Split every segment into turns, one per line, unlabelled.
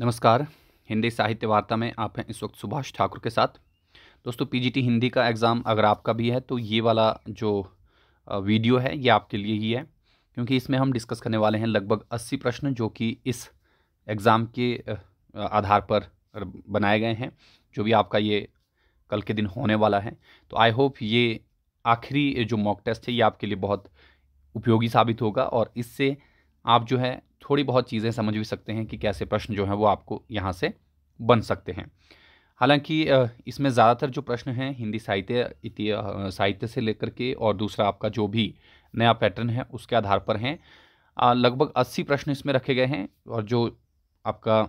नमस्कार हिंदी साहित्य वार्ता में आप हैं इस वक्त सुभाष ठाकुर के साथ दोस्तों पीजीटी हिंदी का एग्ज़ाम अगर आपका भी है तो ये वाला जो वीडियो है ये आपके लिए ही है क्योंकि इसमें हम डिस्कस करने वाले हैं लगभग अस्सी प्रश्न जो कि इस एग्ज़ाम के आधार पर बनाए गए हैं जो भी आपका ये कल के दिन होने वाला है तो आई होप ये आखिरी जो मॉक टेस्ट है ये आपके लिए बहुत उपयोगी साबित होगा और इससे आप जो है थोड़ी बहुत चीज़ें समझ भी सकते हैं कि कैसे प्रश्न जो हैं वो आपको यहाँ से बन सकते हैं हालांकि इसमें ज़्यादातर जो प्रश्न हैं हिंदी साहित्य साहित्य से लेकर के और दूसरा आपका जो भी नया पैटर्न है उसके आधार पर हैं लगभग अस्सी प्रश्न इसमें रखे गए हैं और जो आपका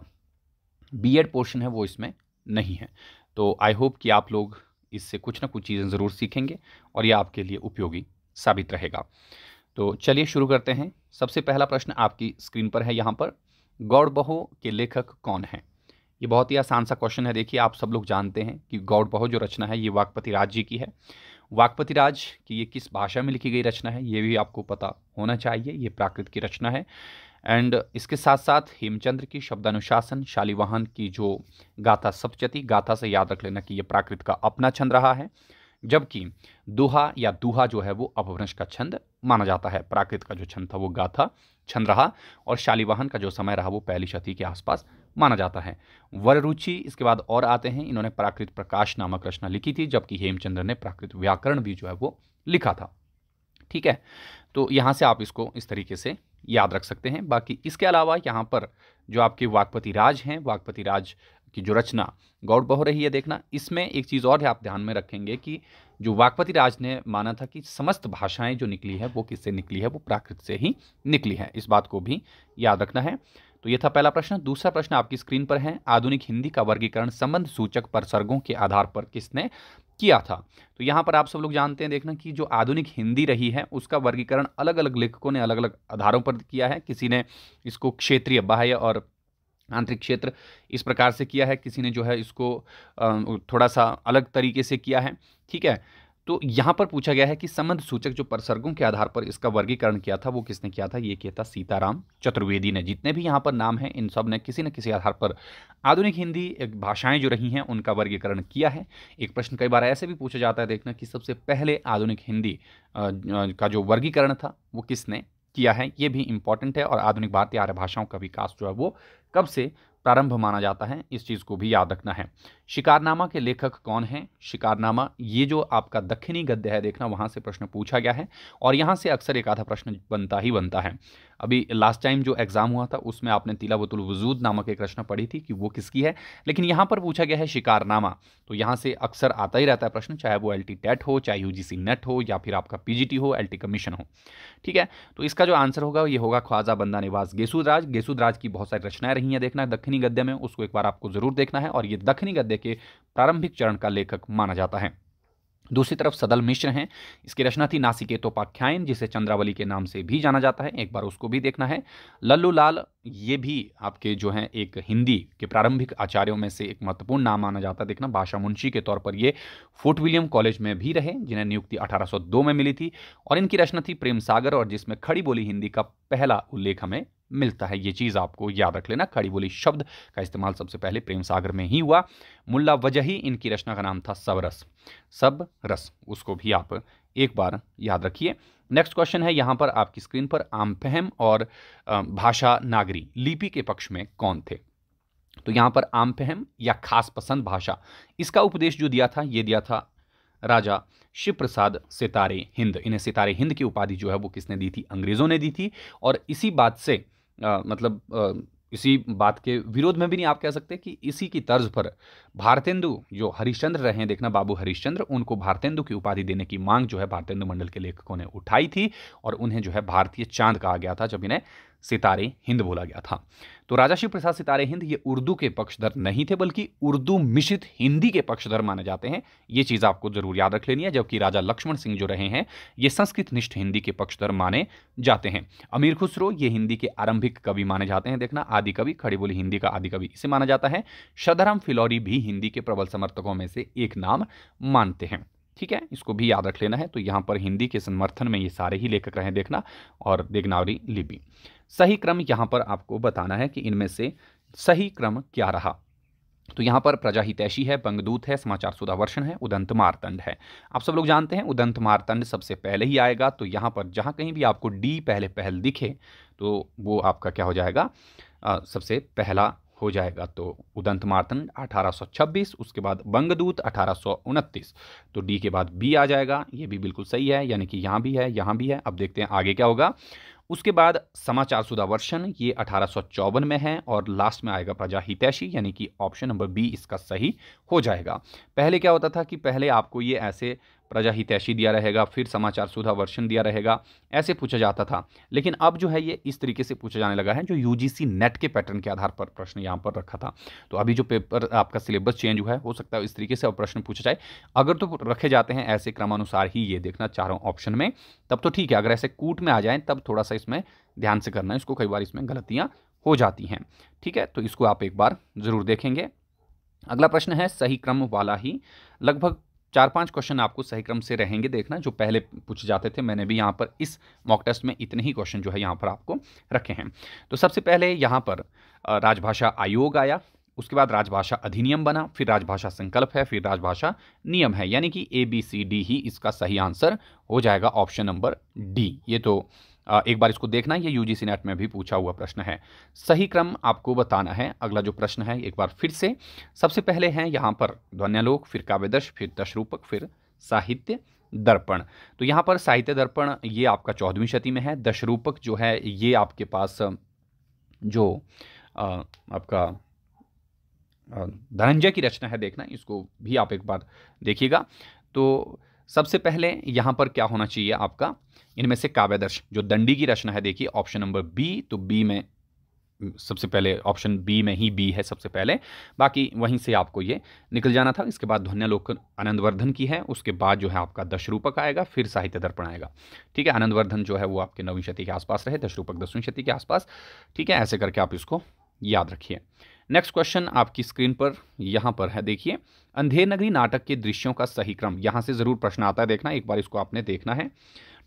बी एड पोर्शन है वो इसमें नहीं है तो आई होप कि आप लोग इससे कुछ ना कुछ चीज़ें ज़रूर सीखेंगे और ये आपके लिए उपयोगी साबित रहेगा तो चलिए शुरू करते हैं सबसे पहला प्रश्न आपकी स्क्रीन पर है यहाँ पर गौड़ बहो के लेखक कौन हैं ये बहुत ही आसान सा क्वेश्चन है देखिए आप सब लोग जानते हैं कि गौड़ बहो जो रचना है ये वाकपति राज जी की है वाकपति राज की ये किस भाषा में लिखी गई रचना है ये भी आपको पता होना चाहिए ये प्राकृत की रचना है एंड इसके साथ साथ हेमचंद्र की शब्दानुशासन शालिवाहन की जो गाथा सप्चती गाथा से याद रख लेना कि ये प्राकृत का अपना छंद रहा है जबकि दुहा या दुहा जो है वो अपभ्रंश का छंद माना जाता है प्राकृत का जो छंद था वो गाथा छंद रहा और शालिवाहन का जो समय रहा वो पहली शती के आसपास माना जाता है वररुचि इसके बाद और आते हैं इन्होंने प्राकृत प्रकाश नामक रचना लिखी थी जबकि हेमचंद्र ने प्राकृत व्याकरण भी जो है वो लिखा था ठीक है तो यहाँ से आप इसको इस तरीके से याद रख सकते हैं बाकी इसके अलावा यहाँ पर जो आपके वागपति राज हैं वागपति राज की जो रचना गौर बह रही है देखना इसमें एक चीज़ और आप ध्यान में रखेंगे कि जो वाकपति राज ने माना था कि समस्त भाषाएं जो निकली है वो किससे निकली है वो प्राकृत से ही निकली है इस बात को भी याद रखना है तो ये था पहला प्रश्न दूसरा प्रश्न आपकी स्क्रीन पर है आधुनिक हिंदी का वर्गीकरण संबंध सूचक परसर्गों के आधार पर किसने किया था तो यहाँ पर आप सब लोग जानते हैं देखना कि जो आधुनिक हिंदी रही है उसका वर्गीकरण अलग अलग लेखकों ने अलग अलग आधारों पर किया है किसी ने इसको क्षेत्रीय बाह्य और आंतरिक क्षेत्र इस प्रकार से किया है किसी ने जो है इसको थोड़ा सा अलग तरीके से किया है ठीक है तो यहाँ पर पूछा गया है कि संबंध सूचक जो प्रसर्गों के आधार पर इसका वर्गीकरण किया था वो किसने किया था ये किया था सीताराम चतुर्वेदी ने जितने भी यहाँ पर नाम हैं इन सब ने किसी न किसी आधार पर आधुनिक हिंदी एक भाषाएं जो रही हैं उनका वर्गीकरण किया है एक प्रश्न कई बार ऐसे भी पूछा जाता है देखना कि सबसे पहले आधुनिक हिंदी का जो वर्गीकरण था वो किसने किया है ये भी इम्पॉर्टेंट है और आधुनिक भारतीय आर्य भाषाओं का विकास जो है वो कब से प्रारंभ माना जाता है इस चीज़ को भी याद रखना है शिकारनामा के लेखक कौन हैं शिकारनामा ये जो आपका दक्षिणी गद्य है देखना वहाँ से प्रश्न पूछा गया है और यहाँ से अक्सर एक आधा प्रश्न बनता ही बनता है अभी लास्ट टाइम जो एग्ज़ाम हुआ था उसमें आपने तिला बतुल वजूद नामक एक रचना पढ़ी थी कि वो किसकी है लेकिन यहाँ पर पूछा गया है शिकारनामा तो यहाँ से अक्सर आता ही रहता है प्रश्न चाहे वो एल टी टेट हो चाहे यू जी सी नेट हो या फिर आपका पी जी टी हो एल टी कमीशन हो ठीक है तो इसका जो आंसर होगा ये होगा ख्वाजा बंदा निवास गेसुदराज गेसुदराज की बहुत सारी रचनाएं रही हैं देखना दक्षिणी गद्य में उसको एक बार आपको ज़रूर देखना है और ये दक्षिणी गद्य के प्रारंभिक चरण का लेखक माना जाता है दूसरी तरफ सदल मिश्र हैं इसकी रचना थी नासिकेतोपाख्यायन जिसे चंद्रावली के नाम से भी जाना जाता है एक बार उसको भी देखना है लल्लू लाल ये भी आपके जो हैं एक हिंदी के प्रारंभिक आचार्यों में से एक महत्वपूर्ण नाम माना जाता है देखना भाषा मुंशी के तौर पर ये फोर्ट विलियम कॉलेज में भी रहे जिन्हें नियुक्ति 1802 में मिली थी और इनकी रचना थी प्रेम सागर और जिसमें खड़ी बोली हिंदी का पहला उल्लेख हमें मिलता है ये चीज़ आपको याद रख लेना खड़ी बोली शब्द का इस्तेमाल सबसे पहले प्रेम सागर में ही हुआ मुल्ला वजह ही इनकी रचना का नाम था सबरस सब रस उसको भी आप एक बार याद रखिए नेक्स्ट क्वेश्चन है यहाँ पर आपकी स्क्रीन पर आम फहम और भाषा नागरी लिपि के पक्ष में कौन थे तो यहाँ पर आम फहम या खास पसंद भाषा इसका उपदेश जो दिया था ये दिया था राजा शिव प्रसाद सितारे हिंद इन्हें सितारे हिंद की उपाधि जो है वो किसने दी थी अंग्रेज़ों ने दी थी और इसी बात से आ, मतलब आ, इसी बात के विरोध में भी नहीं आप कह सकते कि इसी की तर्ज पर भारतेंदु जो हरिश्चंद्र रहे हैं देखना बाबू हरिश्चंद्र उनको भारतेंदु की उपाधि देने की मांग जो है भारतेंदु मंडल के लेखकों ने उठाई थी और उन्हें जो है भारतीय चांद कहा गया था जब इन्हें सितारे हिंद बोला गया था तो राजा शिव प्रसाद सितारे हिंद ये उर्दू के पक्षधर नहीं थे बल्कि उर्दू मिश्रित हिंदी के पक्षधर माने जाते हैं ये चीज़ आपको जरूर याद रख लेनी है जबकि राजा लक्ष्मण सिंह जो रहे हैं ये संस्कृत निष्ठ हिंदी के पक्षधर माने जाते हैं अमीर खुसरो ये हिंदी के आरंभिक कवि माने जाते हैं देखना आदि कवि खड़ी बोली हिंदी का आदि कवि इसे माना जाता है शदराम फिलौरी भी हिंदी के प्रबल समर्थकों में से एक नाम मानते हैं ठीक है इसको भी याद रख लेना है तो यहाँ पर हिंदी के समर्थन में ये सारे ही लेखक रहे देखना और देगनावरी लिपि सही क्रम यहाँ पर आपको बताना है कि इनमें से सही क्रम क्या रहा तो यहाँ पर प्रजा हितैषी है बंगदूत है समाचार सुधा वर्षण है उदंत मारतंड है आप सब लोग जानते हैं उदंत मारतंड सबसे पहले ही आएगा तो यहाँ पर जहाँ कहीं भी आपको डी पहले पहल दिखे तो वो आपका क्या हो जाएगा आ, सबसे पहला हो जाएगा तो उदंत मारतंड 1826 उसके बाद बंगदूत अठारह तो डी के बाद बी आ जाएगा ये भी बिल्कुल सही है यानी कि यहाँ भी है यहाँ भी है अब देखते हैं आगे क्या होगा उसके बाद समाचार सुधा वर्षन ये अठारह में है और लास्ट में आएगा प्रजा हितैषी यानी कि ऑप्शन नंबर बी इसका सही हो जाएगा पहले क्या होता था कि पहले आपको ये ऐसे प्रजा हितैषी दिया रहेगा फिर समाचार सुधा वर्षन दिया रहेगा ऐसे पूछा जाता था लेकिन अब जो है ये इस तरीके से पूछा जाने लगा है जो यू नेट के पैटर्न के आधार पर प्रश्न यहाँ पर रखा था तो अभी जो पेपर आपका सिलेबस चेंज हुआ है हो सकता है इस तरीके से अब प्रश्न पूछा जाए अगर तो रखे जाते हैं ऐसे क्रमानुसार ही ये देखना चारों ऑप्शन में तब तो ठीक है अगर ऐसे कूट में आ जाए तब थोड़ा सा इसमें ध्यान से करना है इसको कई बार इसमें गलतियाँ हो जाती हैं ठीक है तो इसको आप एक बार ज़रूर देखेंगे अगला प्रश्न है सही क्रम वाला ही लगभग चार पांच क्वेश्चन आपको सही क्रम से रहेंगे देखना जो पहले पूछे जाते थे मैंने भी यहाँ पर इस मॉक टेस्ट में इतने ही क्वेश्चन जो है यहाँ पर आपको रखे हैं तो सबसे पहले यहाँ पर राजभाषा आयोग आया उसके बाद राजभाषा अधिनियम बना फिर राजभाषा संकल्प है फिर राजभाषा नियम है यानी कि ए बी सी डी ही इसका सही आंसर हो जाएगा ऑप्शन नंबर डी ये तो एक बार इसको देखना ये यूजीसी नेट में भी पूछा हुआ प्रश्न है सही क्रम आपको बताना है अगला जो प्रश्न है एक बार फिर से सबसे पहले हैं यहाँ पर ध्वन्यालोक फिर काव्यदर्श फिर दशरूपक फिर साहित्य दर्पण तो यहाँ पर साहित्य दर्पण ये आपका चौदहवीं शती में है दशरूपक जो है ये आपके पास जो आपका धनंजय की रचना है देखना इसको भी आप एक बार देखिएगा तो सबसे पहले यहाँ पर क्या होना चाहिए आपका इनमें से काव्यदर्श जो दंडी की रचना है देखिए ऑप्शन नंबर बी तो बी में सबसे पहले ऑप्शन बी में ही बी है सबसे पहले बाकी वहीं से आपको ये निकल जाना था इसके बाद ध्वन्यालोक आनंदवर्धन की है उसके बाद जो है आपका दशरूपक आएगा फिर साहित्य दर्पण आएगा ठीक है आनंदवर्धन जो है वो आपके नवीं शती के आसपास रहे दशरूपक दसवीं शती के आसपास ठीक है ऐसे करके आप इसको याद रखिए नेक्स्ट क्वेश्चन आपकी स्क्रीन पर यहाँ पर है देखिए अंधेर नगरी नाटक के दृश्यों का सही क्रम यहाँ से ज़रूर प्रश्न आता है देखना एक बार इसको आपने देखना है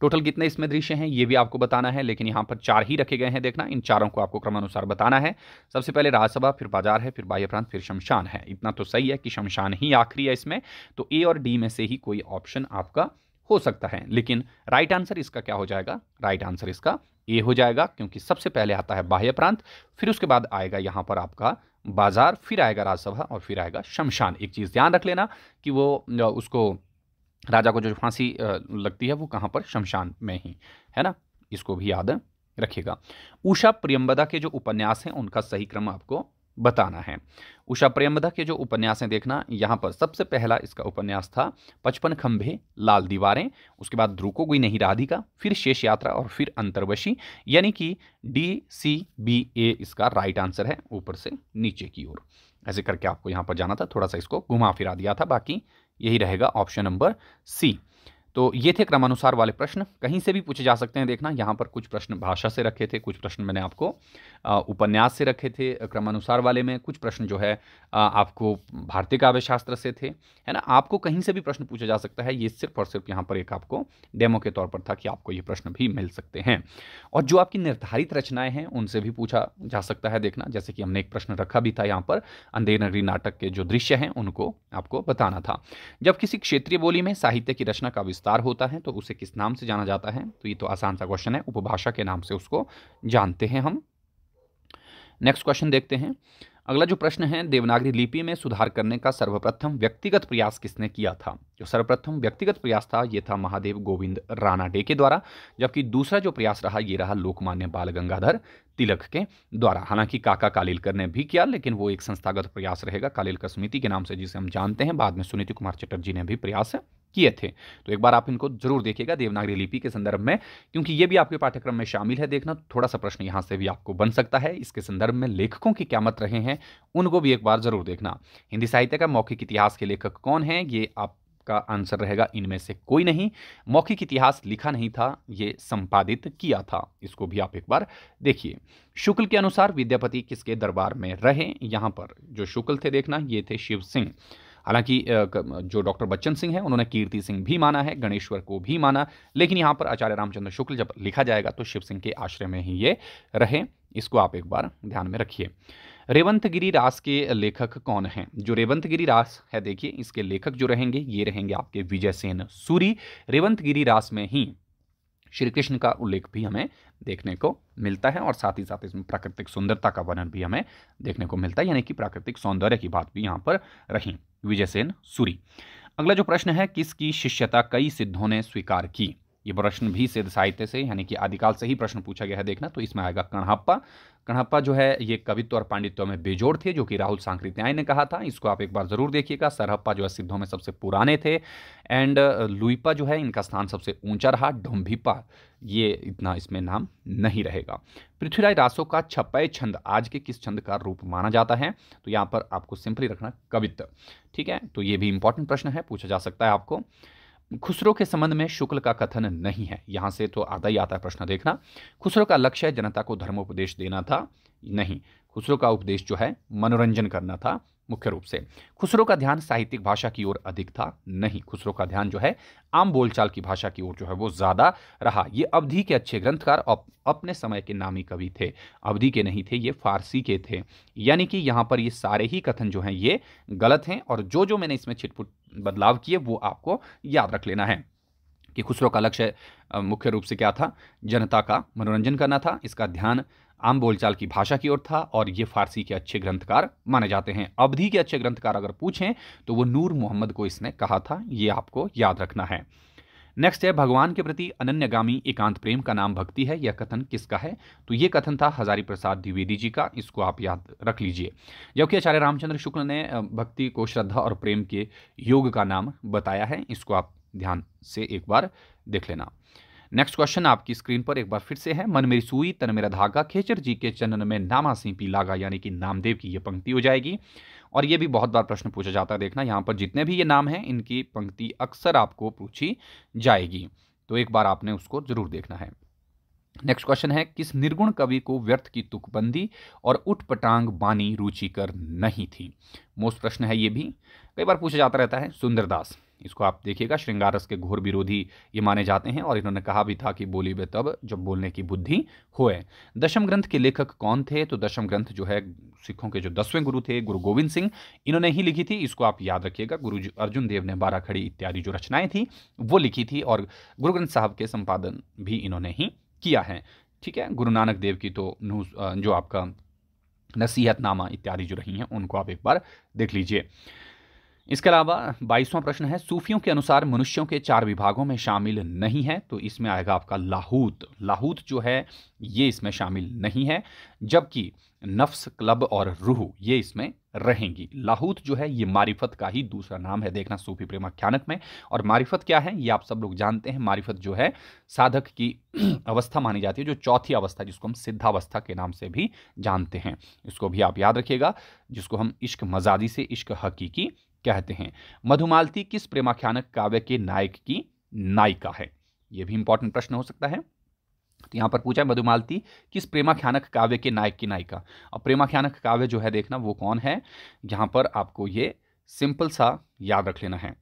टोटल कितने इसमें दृश्य हैं ये भी आपको बताना है लेकिन यहाँ पर चार ही रखे गए हैं देखना इन चारों को आपको क्रमानुसार बताना है सबसे पहले राजसभा फिर बाजार है फिर बाह्य प्रांत फिर शमशान है इतना तो सही है कि शमशान ही आखिरी है इसमें तो ए और डी में से ही कोई ऑप्शन आपका हो सकता है लेकिन राइट आंसर इसका क्या हो जाएगा राइट आंसर इसका ए हो जाएगा क्योंकि सबसे पहले आता है बाह्य प्रांत फिर उसके बाद आएगा यहाँ पर आपका बाजार फिर आएगा राजसभा और फिर आएगा शमशान एक चीज़ ध्यान रख लेना कि वो उसको राजा को जो फांसी लगती है वो कहाँ पर शमशान में ही है ना इसको भी याद रखिएगा उषा प्रियम्बदा के जो उपन्यास हैं उनका सही क्रम आपको बताना है उषा प्रेमदा के जो उपन्यास हैं देखना यहाँ पर सबसे पहला इसका उपन्यास था पचपन खंभे लाल दीवारें उसके बाद ध्रुको गुई नहीं राधिका फिर शेष यात्रा और फिर अंतर्वशी यानी कि डी सी बी ए इसका राइट आंसर है ऊपर से नीचे की ओर ऐसे करके आपको यहाँ पर जाना था थोड़ा सा इसको घुमा फिरा दिया था बाकी यही रहेगा ऑप्शन नंबर सी तो ये थे क्रमानुसार वाले प्रश्न कहीं से भी पूछे जा सकते हैं देखना यहाँ पर कुछ प्रश्न भाषा से रखे थे कुछ प्रश्न मैंने आपको उपन्यास से रखे थे क्रमानुसार वाले में कुछ प्रश्न जो है आपको भारतीय काव्य शास्त्र से थे है ना आपको कहीं से भी प्रश्न पूछा जा सकता है ये सिर्फ और सिर्फ यहाँ पर एक आपको डेमो के तौर पर था कि आपको ये प्रश्न भी मिल सकते हैं और जो आपकी निर्धारित रचनाएं हैं उनसे भी पूछा जा सकता है देखना जैसे कि हमने एक प्रश्न रखा भी था यहाँ पर अंधेर नगरी नाटक के जो दृश्य हैं उनको आपको बताना था जब किसी क्षेत्रीय बोली में साहित्य की रचना का विस्तार होता है तो उसे किस नाम से जाना जाता है तो ये तो आसान सा क्वेश्चन है उपभाषा के नाम से उसको जानते हैं हम नेक्स्ट क्वेश्चन देखते हैं अगला जो प्रश्न है देवनागरी लिपि में सुधार करने का सर्वप्रथम व्यक्तिगत प्रयास किसने किया था जो सर्वप्रथम व्यक्तिगत प्रयास था ये था महादेव गोविंद राणा डे के द्वारा जबकि दूसरा जो प्रयास रहा ये रहा लोकमान्य बाल गंगाधर तिलक के द्वारा हालांकि काका कालीलकर ने भी किया लेकिन वो एक संस्थागत प्रयास रहेगा कालीलकर समिति के नाम से जिसे हम जानते हैं बाद में सुनीति कुमार चटर्जी ने भी प्रयास किए थे तो एक बार आप इनको जरूर देखिएगा देवनागरी लिपि के संदर्भ में क्योंकि ये भी आपके पाठ्यक्रम में शामिल है देखना थोड़ा सा प्रश्न यहाँ से भी आपको बन सकता है इसके संदर्भ में लेखकों की क्या मत रहे हैं उनको भी एक बार जरूर देखना हिंदी साहित्य का मौखिक इतिहास के लेखक कौन है ये आप का आंसर रहेगा इनमें से कोई नहीं मौखिक इतिहास लिखा नहीं था ये संपादित किया था इसको भी आप एक बार देखिए शुक्ल के अनुसार विद्यापति किसके दरबार में रहे यहां पर जो शुक्ल थे देखना ये थे शिव सिंह हालांकि जो डॉक्टर बच्चन सिंह हैं उन्होंने कीर्ति सिंह भी माना है गणेश्वर को भी माना लेकिन यहाँ पर आचार्य रामचंद्र शुक्ल जब लिखा जाएगा तो शिव सिंह के आश्रय में ही ये रहे इसको आप एक बार ध्यान में रखिए रेवंतगिरी रास के लेखक कौन हैं जो रेवंतगिरी रास है देखिए इसके लेखक जो रहेंगे ये रहेंगे आपके विजय सेन सूरी रेवंतगिरी रास में ही श्री कृष्ण का उल्लेख भी हमें देखने को मिलता है और साथ ही साथ इसमें प्राकृतिक सुंदरता का वर्णन भी हमें देखने को मिलता है यानी कि प्राकृतिक सौंदर्य की बात भी यहाँ पर रही विजयसेन सूरी अगला जो प्रश्न है किसकी शिष्यता कई सिद्धों ने स्वीकार की ये प्रश्न भी सिद्ध साहित्य से यानी कि आदिकाल से ही प्रश्न पूछा गया है देखना तो इसमें आएगा कणहप्पा कणप्पा जो है ये कवित्व और पांडित्य में बेजोड़ थे जो कि राहुल सांकृत न्याय ने कहा था इसको आप एक बार ज़रूर देखिएगा सरहप्पा जो है सिद्धों में सबसे पुराने थे एंड लुईपा जो है इनका स्थान सबसे ऊंचा रहा ढोम्भिपा ये इतना इसमें नाम नहीं रहेगा पृथ्वीराज रासो का छप्पय छंद आज के किस छंद का रूप माना जाता है तो यहाँ पर आपको सिंपली रखना कवित्व ठीक है तो ये भी इंपॉर्टेंट प्रश्न है पूछा जा सकता है आपको खुसरो के संबंध में शुक्ल का कथन नहीं है यहाँ से तो आता ही आता है प्रश्न देखना खुसरो का लक्ष्य जनता को धर्मोपदेश देना था नहीं खुसरो का उपदेश जो है मनोरंजन करना था मुख्य रूप से खुसरो का ध्यान साहित्यिक भाषा की ओर अधिक था नहीं खुसरो का ध्यान जो है आम बोलचाल की भाषा की ओर जो है वो ज़्यादा रहा ये अवधि के अच्छे ग्रंथकार और अपने समय के नामी कवि थे अवधि के नहीं थे ये फारसी के थे यानी कि यहाँ पर ये सारे ही कथन जो हैं ये गलत हैं और जो जो मैंने इसमें छिटपुट बदलाव किए वो आपको याद रख लेना है कि खुसरो का लक्ष्य मुख्य रूप से क्या था जनता का मनोरंजन करना था इसका ध्यान आम बोलचाल की भाषा की ओर था और ये फारसी के अच्छे ग्रंथकार माने जाते हैं अवधि के अच्छे ग्रंथकार अगर पूछें तो वो नूर मोहम्मद को इसने कहा था ये आपको याद रखना है नेक्स्ट है भगवान के प्रति अनन्यगामी एकांत प्रेम का नाम भक्ति है यह कथन किसका है तो ये कथन था हजारी प्रसाद द्विवेदी जी का इसको आप याद रख लीजिए जबकि आचार्य रामचंद्र शुक्ल ने भक्ति को श्रद्धा और प्रेम के योग का नाम बताया है इसको आप ध्यान से एक बार देख लेना नेक्स्ट क्वेश्चन आपकी स्क्रीन पर एक बार फिर से है मन मेरी सुई तन मेरा धागा खेचर जी के चंदन में नामा सिंपी लागा यानी कि नामदेव की यह पंक्ति हो जाएगी और ये भी बहुत बार प्रश्न पूछा जाता है देखना यहाँ पर जितने भी ये नाम हैं इनकी पंक्ति अक्सर आपको पूछी जाएगी तो एक बार आपने उसको जरूर देखना है नेक्स्ट क्वेश्चन है किस निर्गुण कवि को व्यर्थ की तुकबंदी और उठपटांग बानी रुचिकर नहीं थी मोस्ट प्रश्न है ये भी कई बार पूछा जाता रहता है सुंदरदास इसको आप देखिएगा श्रृंगार रस के घोर विरोधी ये माने जाते हैं और इन्होंने कहा भी था कि बोली वे तब जब बोलने की बुद्धि होए दशम ग्रंथ के लेखक कौन थे तो दशम ग्रंथ जो है सिखों के जो दसवें गुरु थे गुरु गोविंद सिंह इन्होंने ही लिखी थी इसको आप याद रखिएगा गुरु अर्जुन देव ने बारा खड़ी इत्यादि जो रचनाएं थी वो लिखी थी और गुरु ग्रंथ साहब के संपादन भी इन्होंने ही किया है ठीक है गुरु नानक देव की तो जो आपका नसीहतनामा इत्यादि जो रही हैं उनको आप एक बार देख लीजिए इसके अलावा बाईसवां प्रश्न है सूफियों के अनुसार मनुष्यों के चार विभागों में शामिल नहीं है तो इसमें आएगा आपका लाहूत लाहूत जो है ये इसमें शामिल नहीं है जबकि नफ्स क्लब और रूह ये इसमें रहेंगी लाहूत जो है ये मारिफत का ही दूसरा नाम है देखना सूफी प्रेमाख्यानक में और मारिफत क्या है ये आप सब लोग जानते हैं मारिफत जो है साधक की अवस्था मानी जाती है जो चौथी अवस्था जिसको हम सिद्धावस्था के नाम से भी जानते हैं इसको भी आप याद रखिएगा जिसको हम इश्क मजादी से इश्क हकीकी कहते हैं मधुमालती किस प्रेमाख्यानक काव्य के नायक की नायिका है यह भी इंपॉर्टेंट प्रश्न हो सकता है तो यहां पर पूछा है मधुमालती किस प्रेमाख्यानक काव्य के नायक की नायिका और प्रेमाख्यानक काव्य जो है देखना वो कौन है यहां पर आपको ये सिंपल सा याद रख लेना है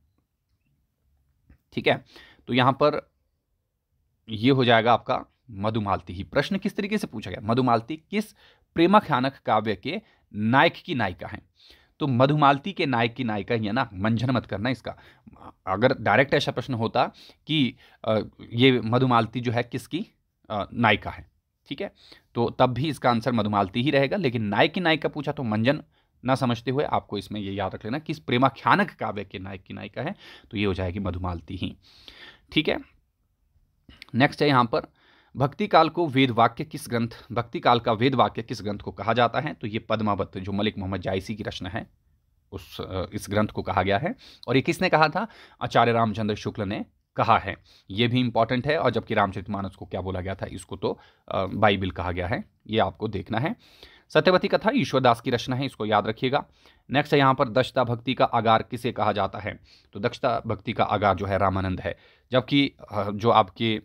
ठीक है तो यहां पर ये हो जाएगा आपका मधुमालती ही प्रश्न किस तरीके से पूछा गया मधुमालती किस प्रेमाख्यानक काव्य के नायक की नायिका है तो मधुमालती के नायक की नायिका ही है ना मंझन मत करना इसका अगर डायरेक्ट ऐसा प्रश्न होता कि ये मधुमालती जो है किसकी नायिका है ठीक है तो तब भी इसका आंसर मधुमालती ही रहेगा लेकिन नायक की नायिका पूछा तो मंजन ना समझते हुए आपको इसमें ये याद रख लेना कि इस प्रेमाख्यानक काव्य के नायक की नायिका है तो ये हो जाएगी मधुमालती ही ठीक है नेक्स्ट है यहां पर भक्ति काल को वेद वाक्य किस ग्रंथ भक्ति काल का वेद वाक्य किस ग्रंथ को कहा जाता है तो ये पद्मावत जो मलिक मोहम्मद जायसी की रचना है उस इस ग्रंथ को कहा गया है और ये किसने कहा था आचार्य रामचंद्र शुक्ल ने कहा है ये भी इंपॉर्टेंट है और जबकि रामचरित मानस को क्या बोला गया था इसको तो बाइबिल कहा गया है ये आपको देखना है सत्यवती कथा ईश्वरदास की रचना है इसको याद रखिएगा नेक्स्ट है यहाँ पर दक्षता भक्ति का आगार किसे कहा जाता है तो दक्षता भक्ति का आगार जो है रामानंद है जबकि जो आपके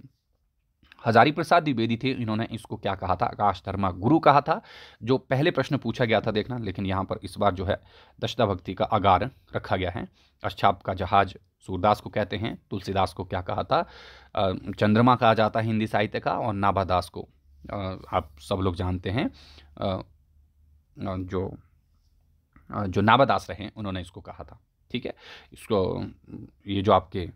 हजारी प्रसाद द्विवेदी थे इन्होंने इसको क्या कहा था आकाश धर्मा गुरु कहा था जो पहले प्रश्न पूछा गया था देखना लेकिन यहाँ पर इस बार जो है दशता भक्ति का आगार रखा गया है अश्छाप का जहाज सूरदास को कहते हैं तुलसीदास को क्या कहा था चंद्रमा कहा जाता है हिंदी साहित्य का और नाभादास को आप सब लोग जानते हैं जो जो नाभादास रहे उन्होंने इसको कहा था ठीक है इसको ये जो आपके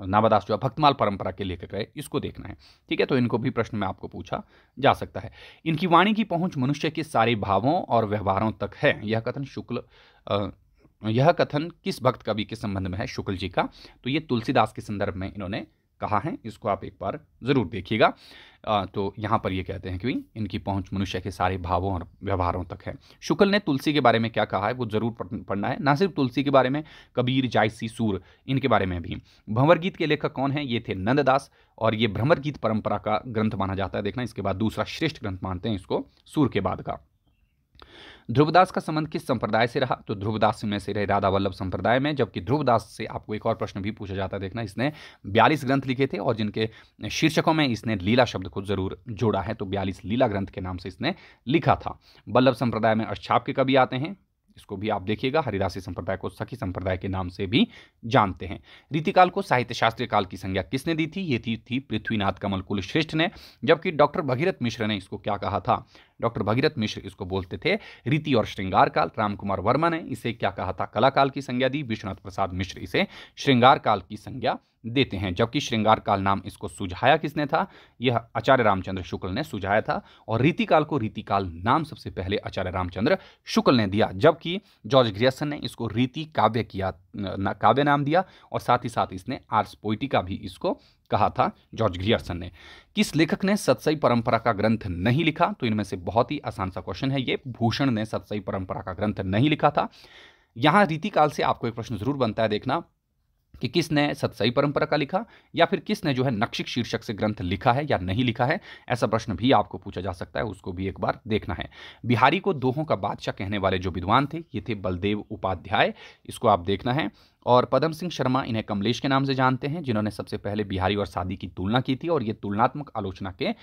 नावादास जो है भक्तमाल परंपरा के लेखक रहे इसको देखना है ठीक है तो इनको भी प्रश्न में आपको पूछा जा सकता है इनकी वाणी की पहुंच मनुष्य के सारे भावों और व्यवहारों तक है यह कथन शुक्ल यह कथन किस भक्त कवि के संबंध में है शुक्ल जी का तो ये तुलसीदास के संदर्भ में इन्होंने कहा है इसको आप एक बार ज़रूर देखिएगा तो यहाँ पर ये यह कहते हैं कि इनकी पहुँच मनुष्य के सारे भावों और व्यवहारों तक है शुक्ल ने तुलसी के बारे में क्या कहा है वो ज़रूर पढ़ना है ना सिर्फ तुलसी के बारे में कबीर जायसी सूर इनके बारे में भी भंवर गीत के लेखक कौन हैं ये थे नंददास और ये भ्रमर गीत परंपरा का ग्रंथ माना जाता है देखना इसके बाद दूसरा श्रेष्ठ ग्रंथ मानते हैं इसको सूर के बाद का ध्रुवदास का संबंध किस संप्रदाय से रहा तो ध्रुवदास में से रहे राधा वल्लभ संप्रदाय में जबकि ध्रुवदास से आपको एक और प्रश्न भी पूछा जाता है देखना इसने बयालीस ग्रंथ लिखे थे और जिनके शीर्षकों में इसने लीला शब्द को जरूर जोड़ा है तो बयालीस लीला ग्रंथ के नाम से इसने लिखा था वल्लभ संप्रदाय में अक्षाप के कवि आते हैं इसको भी आप देखिएगा हरिदासी संप्रदाय को सखी संप्रदाय के नाम से भी जानते हैं रीतिकाल को साहित्य शास्त्रीय काल की संज्ञा किसने दी थी ये थी थी पृथ्वीनाथ कमल कुलश्रेष्ठ ने जबकि डॉक्टर भगीरथ मिश्र ने इसको क्या कहा था डॉक्टर भगीरथ मिश्र इसको बोलते थे रीति और श्रृंगार काल राम कुमार वर्मा ने इसे क्या कहा था कला काल की संज्ञा दी विश्वनाथ प्रसाद मिश्र इसे श्रृंगार काल की संज्ञा देते हैं जबकि श्रृंगार काल नाम इसको सुझाया किसने था यह आचार्य रामचंद्र शुक्ल ने सुझाया था और रीतिकाल को रीतिकाल नाम सबसे पहले आचार्य रामचंद्र शुक्ल ने दिया जबकि जॉर्ज ग्रियसन ने इसको रीति काव्य किया काव्य नाम दिया और साथ ही साथ इसने आर्स पोइटिका भी इसको कहा था जॉर्ज ग्रियर्सन ने किस लेखक ने सतसई परंपरा का ग्रंथ नहीं लिखा तो इनमें से बहुत ही आसान सा क्वेश्चन है ये भूषण ने सतसई परंपरा का ग्रंथ नहीं लिखा था यहाँ रीतिकाल से आपको एक प्रश्न जरूर बनता है देखना कि किसने सतसई परंपरा का लिखा या फिर किसने जो है नक्षिक शीर्षक से ग्रंथ लिखा है या नहीं लिखा है ऐसा प्रश्न भी आपको पूछा जा सकता है उसको भी एक बार देखना है बिहारी को दोहों का बादशाह कहने वाले जो विद्वान थे ये थे बलदेव उपाध्याय इसको आप देखना है और पदम सिंह शर्मा इन्हें कमलेश के नाम से जानते हैं जिन्होंने सबसे पहले बिहारी और शादी की तुलना की थी और ये तुलनात्मक आलोचना के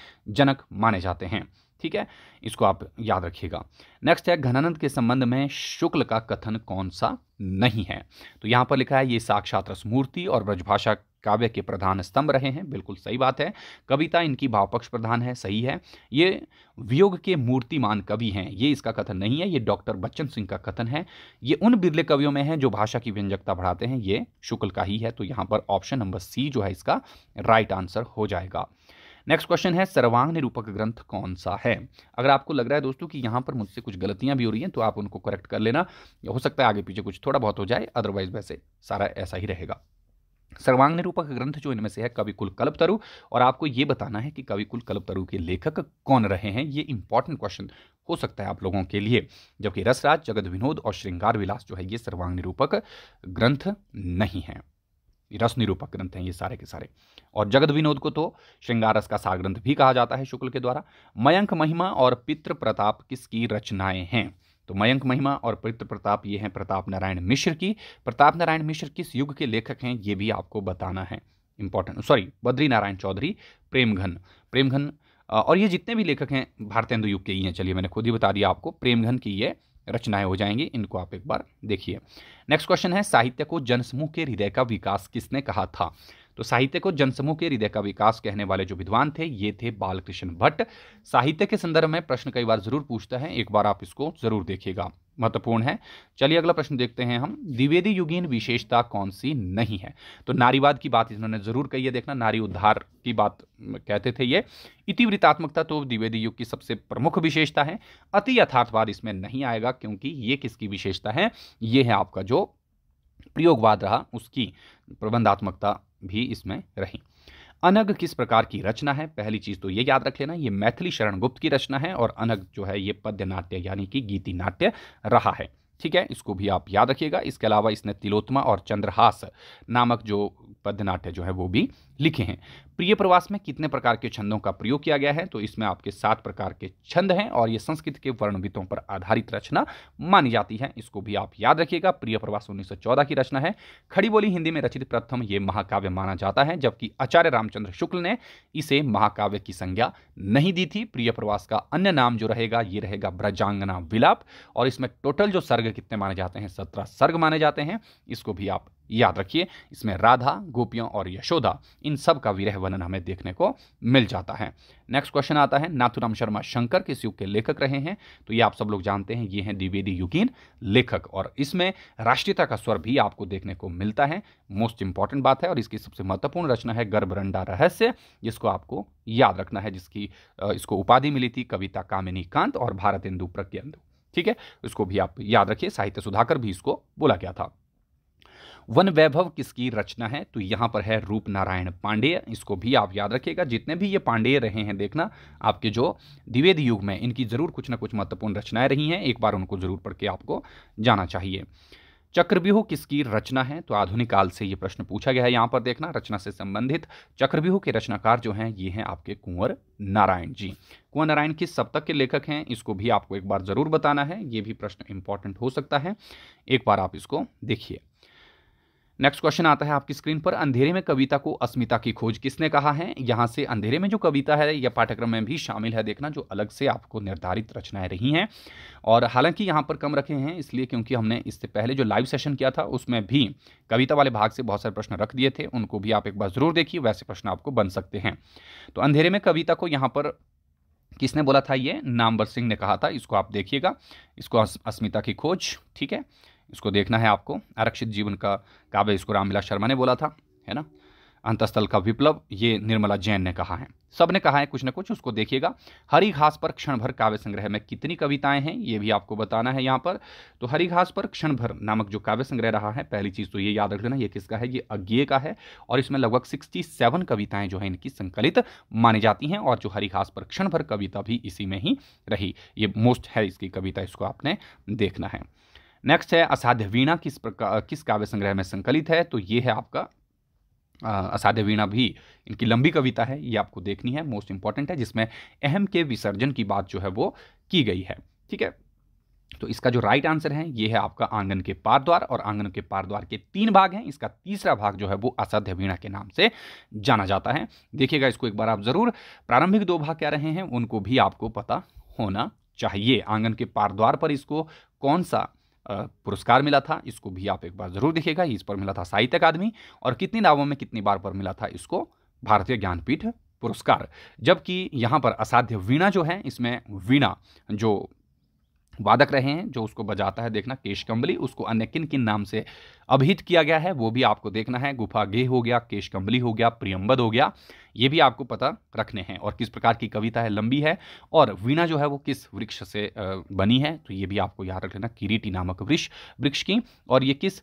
जनक माने जाते हैं ठीक है इसको आप याद रखिएगा नेक्स्ट है घनानंद के संबंध में शुक्ल का कथन कौन सा नहीं है तो यहाँ पर लिखा है ये साक्षात रसमूर्ति और ब्रजभाषा काव्य के प्रधान स्तंभ रहे हैं बिल्कुल सही बात है कविता इनकी भावपक्ष प्रधान है सही है ये वियोग के मूर्तिमान कवि हैं ये इसका कथन नहीं है ये डॉक्टर बच्चन सिंह का कथन है ये उन बिरले कवियों में है जो भाषा की व्यंजकता बढ़ाते हैं ये शुक्ल का ही है तो यहाँ पर ऑप्शन नंबर सी जो है इसका राइट आंसर हो जाएगा नेक्स्ट क्वेश्चन है सर्वांग निरूपक ग्रंथ कौन सा है अगर आपको लग रहा है दोस्तों कि यहाँ पर मुझसे कुछ गलतियाँ भी हो रही हैं तो आप उनको करेक्ट कर लेना हो सकता है आगे पीछे कुछ थोड़ा बहुत हो जाए अदरवाइज वैसे सारा ऐसा ही रहेगा सर्वांग निरूपक ग्रंथ जो इनमें से है कवि कुल कल्प तरु और आपको ये बताना है कि कवि कुल कल्प तरु के लेखक कौन रहे हैं ये इंपॉर्टेंट क्वेश्चन हो सकता है आप लोगों के लिए जबकि रसराज जगत विनोद और श्रृंगार विलास जो है ये सर्वांग निरूपक ग्रंथ नहीं है रस निरूपक ग्रंथ हैं ये सारे के सारे और जगत विनोद को तो श्रृंगार रस का सार ग्रंथ भी कहा जाता है शुक्ल के द्वारा मयंक महिमा और पितृ प्रताप किसकी रचनाएं हैं तो मयंक महिमा और पितृ प्रताप ये हैं प्रताप नारायण मिश्र की प्रताप नारायण मिश्र किस युग के लेखक हैं ये भी आपको बताना है इंपॉर्टेंट सॉरी बद्री नारायण चौधरी प्रेमघन प्रेमघन और ये जितने भी लेखक हैं भारतेंदु युग के ही हैं चलिए मैंने खुद ही बता दिया आपको प्रेमघन की ये रचनाएं हो जाएंगी इनको आप एक बार देखिए नेक्स्ट क्वेश्चन है साहित्य को जनसमूह के हृदय का विकास किसने कहा था तो साहित्य को जनसमूह के हृदय का विकास कहने वाले जो विद्वान थे ये थे बालकृष्ण भट्ट साहित्य के संदर्भ में प्रश्न कई बार जरूर पूछता है एक बार आप इसको जरूर देखिएगा महत्वपूर्ण है चलिए अगला प्रश्न देखते हैं हम द्विवेदी युगीन विशेषता कौन सी नहीं है तो नारीवाद की बात इन्होंने जरूर कही है देखना नारी उद्धार की बात कहते थे ये इतिवृतात्मकता तो द्विवेदी युग की सबसे प्रमुख विशेषता है अति यथार्थवाद इसमें नहीं आएगा क्योंकि ये किसकी विशेषता है ये है आपका जो प्रयोगवाद रहा उसकी प्रबंधात्मकता भी इसमें रही अनग किस प्रकार की रचना है पहली चीज़ तो ये याद रख लेना ये मैथिली शरण गुप्त की रचना है और अनग जो है ये पद्य नाट्य यानी कि गीति नाट्य रहा है ठीक है इसको भी आप याद रखिएगा इसके अलावा इसने तिलोत्मा और चंद्रहास नामक जो पद्य नाट्य जो है वो भी लिखे हैं प्रिय प्रवास में कितने प्रकार के छंदों का प्रयोग किया गया है तो इसमें आपके सात प्रकार के छंद हैं और ये संस्कृत के वर्णवितों पर आधारित रचना मानी जाती है इसको भी आप याद रखिएगा प्रिय प्रवास 1914 की रचना है खड़ी बोली हिंदी में रचित प्रथम ये महाकाव्य माना जाता है जबकि आचार्य रामचंद्र शुक्ल ने इसे महाकाव्य की संज्ञा नहीं दी थी प्रिय प्रवास का अन्य नाम जो रहेगा ये रहेगा ब्रजांगना विलाप और इसमें टोटल जो सर्ग कितने माने जाते हैं सत्रह सर्ग माने जाते हैं इसको भी आप याद रखिए इसमें राधा गोपियों और यशोदा इन सब का विरह वर्णन हमें देखने को मिल जाता है नेक्स्ट क्वेश्चन आता है नाथुराम शर्मा शंकर किस युग के लेखक रहे हैं तो ये आप सब लोग जानते हैं ये हैं द्विवेदी युगीन लेखक और इसमें राष्ट्रीयता का स्वर भी आपको देखने को मिलता है मोस्ट इंपॉर्टेंट बात है और इसकी सबसे महत्वपूर्ण रचना है गर्भरंडा रहस्य जिसको आपको याद रखना है जिसकी इसको उपाधि मिली थी कविता कामिनी कांत और भारत इंदु प्रज्ञंदु ठीक है इसको भी आप याद रखिए साहित्य सुधाकर भी इसको बोला गया था वन वैभव किसकी रचना है तो यहाँ पर है रूप नारायण पांडेय इसको भी आप याद रखिएगा जितने भी ये पांडेय रहे हैं देखना आपके जो द्विवेद युग में इनकी ज़रूर कुछ ना कुछ महत्वपूर्ण रचनाएं रही हैं एक बार उनको ज़रूर पढ़ के आपको जाना चाहिए चक्रव्यूह किसकी रचना है तो आधुनिक काल से ये प्रश्न पूछा गया है यहाँ पर देखना रचना से संबंधित चक्रव्यूह के रचनाकार जो हैं ये हैं आपके कुंवर नारायण जी कुंवर नारायण किस सप्तक के लेखक हैं इसको भी आपको एक बार ज़रूर बताना है ये भी प्रश्न इंपॉर्टेंट हो सकता है एक बार आप इसको देखिए नेक्स्ट क्वेश्चन आता है आपकी स्क्रीन पर अंधेरे में कविता को अस्मिता की खोज किसने कहा है यहाँ से अंधेरे में जो कविता है यह पाठ्यक्रम में भी शामिल है देखना जो अलग से आपको निर्धारित रचनाएं रही हैं और हालांकि यहाँ पर कम रखे हैं इसलिए क्योंकि हमने इससे पहले जो लाइव सेशन किया था उसमें भी कविता वाले भाग से बहुत सारे प्रश्न रख दिए थे उनको भी आप एक बार जरूर देखिए वैसे प्रश्न आपको बन सकते हैं तो अंधेरे में कविता को यहाँ पर किसने बोला था ये नामवर सिंह ने कहा था इसको आप देखिएगा इसको अस्मिता की खोज ठीक है इसको देखना है आपको आरक्षित जीवन का काव्य इसको रामविलास शर्मा ने बोला था है ना अंतस्थल का विप्लव ये निर्मला जैन ने कहा है सब ने कहा है कुछ ना कुछ उसको देखिएगा हरी घास पर क्षण भर काव्य संग्रह में कितनी कविताएं हैं ये भी आपको बताना है यहाँ पर तो हरी घास पर क्षण भर नामक जो काव्य संग्रह रहा है पहली चीज़ तो ये याद रख लेना ये किसका है ये अज्ञे का है और इसमें लगभग सिक्सटी सेवन कविताएं जो है इनकी संकलित मानी जाती हैं और जो हरी घास पर क्षण भर कविता भी इसी में ही रही ये मोस्ट है इसकी कविता इसको आपने देखना है नेक्स्ट है असाध्य वीणा किस प्रकार किस काव्य संग्रह में संकलित है तो ये है आपका असाध्य वीणा भी इनकी लंबी कविता है ये आपको देखनी है मोस्ट इंपॉर्टेंट है जिसमें अहम के विसर्जन की बात जो है वो की गई है ठीक है तो इसका जो राइट आंसर है ये है आपका आंगन के पारद्वार और आंगन के पारद्वार के तीन भाग हैं इसका तीसरा भाग जो है वो असाध्य वीणा के नाम से जाना जाता है देखिएगा इसको एक बार आप ज़रूर प्रारंभिक दो भाग क्या रहे हैं उनको भी आपको पता होना चाहिए आंगन के पारद्वार पर इसको कौन सा पुरस्कार मिला था इसको भी आप एक बार जरूर देखिएगा इस पर मिला था साहित्य अकादमी और कितनी नावों में कितनी बार पर मिला था इसको भारतीय ज्ञानपीठ पुरस्कार जबकि यहाँ पर असाध्य वीणा जो है इसमें वीणा जो वादक रहे हैं जो उसको बजाता है देखना केश कंबली उसको अन्य किन किन नाम से अभिहित किया गया है वो भी आपको देखना है गुफा गे हो गया केश कंबली हो गया प्रियम्बद हो गया ये भी आपको पता रखने हैं और किस प्रकार की कविता है लंबी है और वीणा जो है वो किस वृक्ष से बनी है तो ये भी आपको याद रख लेना किरीटी नामक वृक्ष वृक्ष की और ये किस